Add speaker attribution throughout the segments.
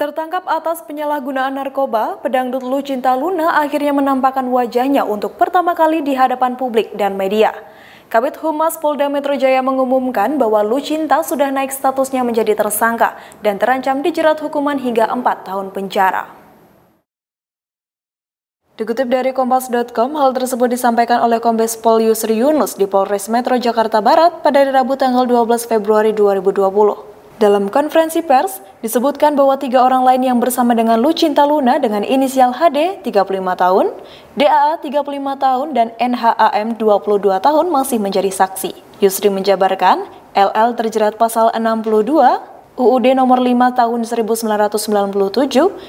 Speaker 1: Tertangkap atas penyalahgunaan narkoba, pedangdut Lucinta Luna akhirnya menampakkan wajahnya untuk pertama kali di hadapan publik dan media. Kabit Humas Polda Metro Jaya mengumumkan bahwa Lucinta sudah naik statusnya menjadi tersangka dan terancam dijerat hukuman hingga 4 tahun penjara. Dikutip dari Kompas.com, hal tersebut disampaikan oleh Kombes Pol Yusri Yunus di Polres Metro Jakarta Barat pada Rabu tanggal 12 Februari 2020. Dalam konferensi pers, disebutkan bahwa tiga orang lain yang bersama dengan Lucinta Luna dengan inisial HD 35 tahun, DAA 35 tahun, dan NHAM 22 tahun masih menjadi saksi. Yusri menjabarkan, LL terjerat pasal 62 UUD nomor 5 tahun 1997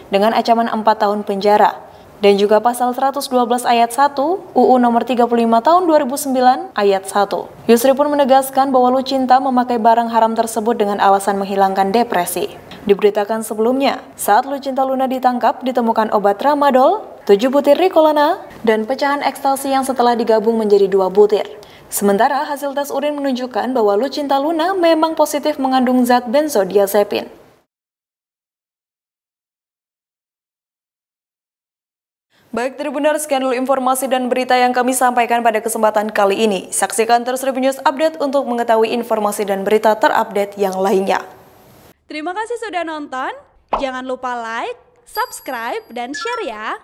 Speaker 1: dengan ancaman 4 tahun penjara dan juga pasal 112 ayat 1 UU nomor 35 tahun 2009 ayat 1. Yusri pun menegaskan bahwa Lucinta memakai barang haram tersebut dengan alasan menghilangkan depresi. Diberitakan sebelumnya, saat Lucinta Luna ditangkap ditemukan obat tramadol, 7 butir Ricolana, dan pecahan ekstasi yang setelah digabung menjadi dua butir. Sementara hasil tes urin menunjukkan
Speaker 2: bahwa Lucinta Luna memang positif mengandung zat benzodiazepin. Baik Tribunar, sekian dulu informasi dan berita yang kami sampaikan pada kesempatan kali ini. Saksikan terus Tribun Update untuk
Speaker 1: mengetahui informasi dan berita terupdate yang lainnya.
Speaker 3: Terima kasih sudah nonton. Jangan lupa like, subscribe, dan share ya.